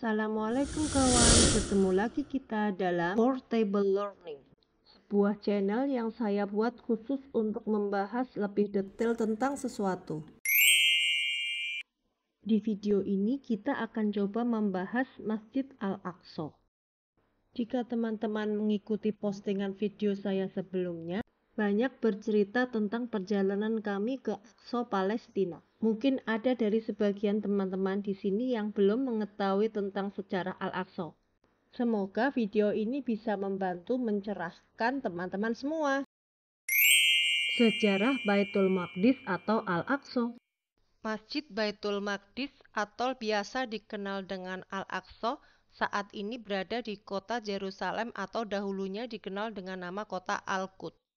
Assalamualaikum kawan, bertemu lagi kita dalam Portable Learning sebuah channel yang saya buat khusus untuk membahas lebih detail tentang sesuatu Di video ini kita akan coba membahas Masjid Al-Aqsa jika teman-teman mengikuti postingan video saya sebelumnya, banyak bercerita tentang perjalanan kami ke Aqsa Palestina. Mungkin ada dari sebagian teman-teman di sini yang belum mengetahui tentang sejarah Al-Aqsa. Semoga video ini bisa membantu mencerahkan teman-teman semua. Sejarah Baitul Maqdis atau Al-Aqsa Masjid Baitul Maqdis atau biasa dikenal dengan Al-Aqsa saat ini berada di kota Jerusalem atau dahulunya dikenal dengan nama kota Al-Quds.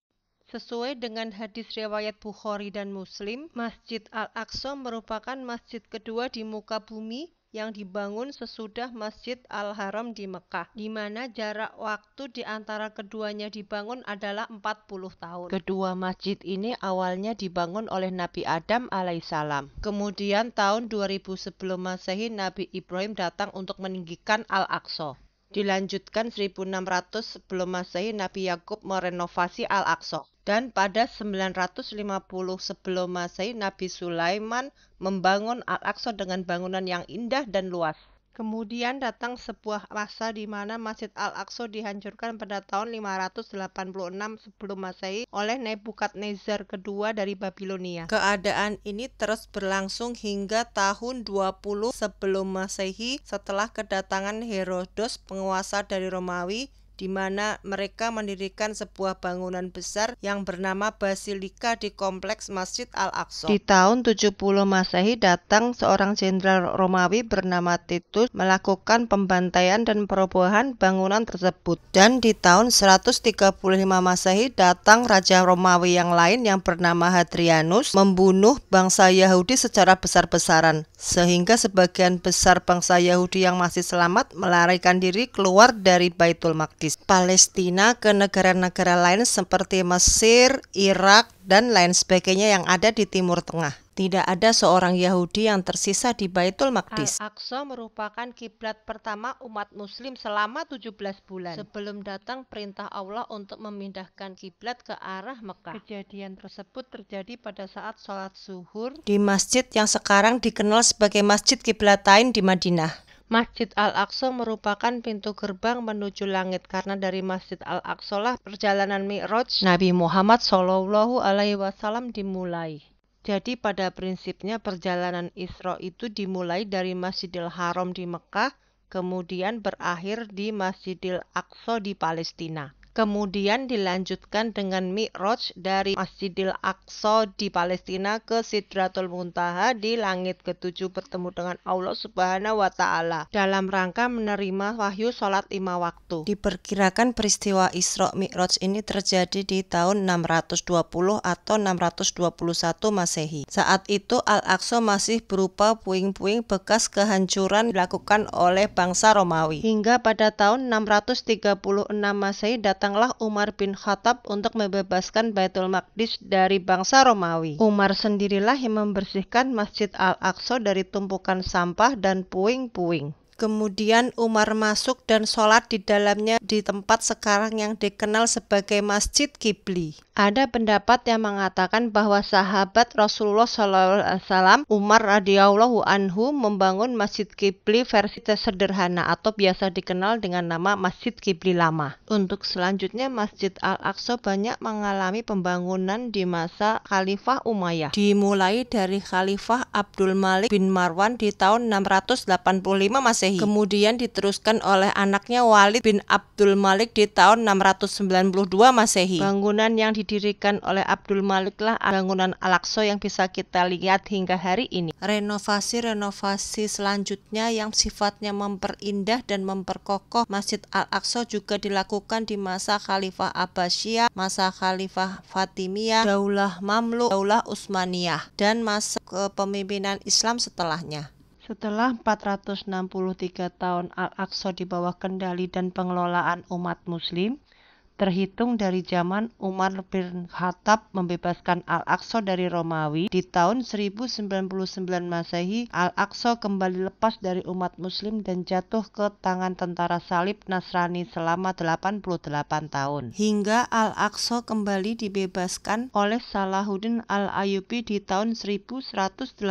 Sesuai dengan hadis riwayat Bukhari dan Muslim, Masjid Al-Aqsa merupakan masjid kedua di muka bumi yang dibangun sesudah Masjid Al-Haram di Mekah, di mana jarak waktu di antara keduanya dibangun adalah 40 tahun. Kedua masjid ini awalnya dibangun oleh Nabi Adam alaihissalam. Kemudian tahun 2000 sebelum Masehi Nabi Ibrahim datang untuk meninggikan Al-Aqsa. Dilanjutkan 1600 sebelum Masehi Nabi Yakub merenovasi Al-Aqsa dan pada 950 sebelum Masehi Nabi Sulaiman membangun Al-Aqsa dengan bangunan yang indah dan luas. Kemudian datang sebuah masa di mana Masjid Al-Aqsa dihancurkan pada tahun 586 sebelum Masehi oleh Nebukadnezar II dari Babilonia. Keadaan ini terus berlangsung hingga tahun 20 sebelum Masehi setelah kedatangan Herodos penguasa dari Romawi di mana mereka mendirikan sebuah bangunan besar yang bernama Basilika di kompleks Masjid Al-Aqsa. Di tahun 70 Masehi datang seorang jenderal Romawi bernama Titus melakukan pembantaian dan perobohan bangunan tersebut. Dan di tahun 135 Masehi datang Raja Romawi yang lain yang bernama Hadrianus membunuh bangsa Yahudi secara besar-besaran sehingga sebagian besar bangsa Yahudi yang masih selamat melarikan diri keluar dari Baitul Maqdis. Palestina ke negara-negara lain seperti Mesir, Irak, dan lain sebagainya yang ada di Timur Tengah. Tidak ada seorang Yahudi yang tersisa di Baitul Maqdis. Al-Aqsa merupakan kiblat pertama umat muslim selama 17 bulan sebelum datang perintah Allah untuk memindahkan kiblat ke arah Mekah. Kejadian tersebut terjadi pada saat sholat zuhur di masjid yang sekarang dikenal sebagai Masjid Kiblatain di Madinah. Masjid Al-Aqsa merupakan pintu gerbang menuju langit karena dari Masjid Al-Aqsa lah perjalanan Mi'raj Nabi Muhammad Shallallahu alaihi wasallam dimulai. Jadi pada prinsipnya perjalanan Isra itu dimulai dari Masjidil Haram di Mekah, kemudian berakhir di Masjidil Aqsa di Palestina. Kemudian dilanjutkan dengan Mi'raj dari Masjidil Aqsa di Palestina ke Sidratul Muntaha di langit ketujuh bertemu dengan Allah Subhanahu wa taala dalam rangka menerima wahyu salat lima waktu. Diperkirakan peristiwa Isra Mi'raj ini terjadi di tahun 620 atau 621 Masehi. Saat itu Al-Aqsa masih berupa puing-puing bekas kehancuran dilakukan oleh bangsa Romawi. Hingga pada tahun 636 Masehi datanglah Umar bin Khattab untuk membebaskan Baitul Maqdis dari bangsa Romawi. Umar sendirilah yang membersihkan Masjid Al-Aqsa dari tumpukan sampah dan puing-puing. Kemudian Umar masuk dan sholat di dalamnya di tempat sekarang yang dikenal sebagai Masjid Qibli. Ada pendapat yang mengatakan bahwa sahabat Rasulullah SAW, Umar radhiyallahu anhu membangun Masjid Qibli versi tersederhana atau biasa dikenal dengan nama Masjid Qibli Lama. Untuk selanjutnya Masjid Al-Aqsa banyak mengalami pembangunan di masa Khalifah Umayyah. Dimulai dari Khalifah Abdul Malik bin Marwan di tahun 685 Masehi Masehi. Kemudian diteruskan oleh anaknya Walid bin Abdul Malik di tahun 692 Masehi. Bangunan yang didirikan oleh Abdul Maliklah bangunan Al-Aqsa yang bisa kita lihat hingga hari ini. Renovasi-renovasi selanjutnya yang sifatnya memperindah dan memperkokoh Masjid Al-Aqsa juga dilakukan di masa Khalifah Abbasiyah, masa Khalifah Fatimiyah, Daulah Mamluk, Daulah Utsmaniyah dan masa kepemimpinan Islam setelahnya. Setelah 463 tahun Al-Aqsa di bawah kendali dan pengelolaan umat muslim, terhitung dari zaman Umar bin Khattab membebaskan Al-Aqsa dari Romawi di tahun 1099 Masehi, Al-Aqsa kembali lepas dari umat muslim dan jatuh ke tangan tentara salib Nasrani selama 88 tahun. Hingga Al-Aqsa kembali dibebaskan oleh Salahuddin Al-Ayubi di tahun 1187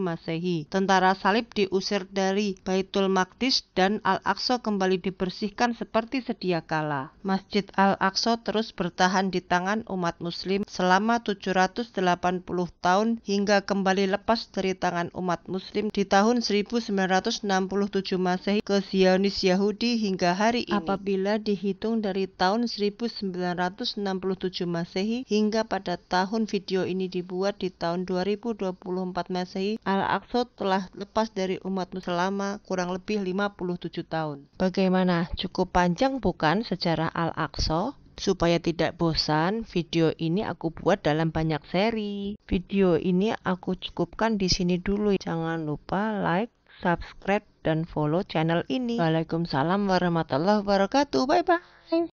Masehi. Tentara salib diusir dari Baitul Maqdis dan Al-Aqsa kembali dibersihkan seperti sedia kala. Mas Masjid Al-Aqsa terus bertahan di tangan umat muslim selama 780 tahun hingga kembali lepas dari tangan umat muslim di tahun 1967 Masehi ke Zionis Yahudi hingga hari ini. Apabila dihitung dari tahun 1967 Masehi hingga pada tahun video ini dibuat di tahun 2024 Masehi, Al-Aqsa telah lepas dari umat muslim selama kurang lebih 57 tahun. Bagaimana? Cukup panjang bukan sejarah Al al supaya tidak bosan, video ini aku buat dalam banyak seri. Video ini aku cukupkan di sini dulu. Jangan lupa like, subscribe, dan follow channel ini. Waalaikumsalam warahmatullahi wabarakatuh. Bye-bye.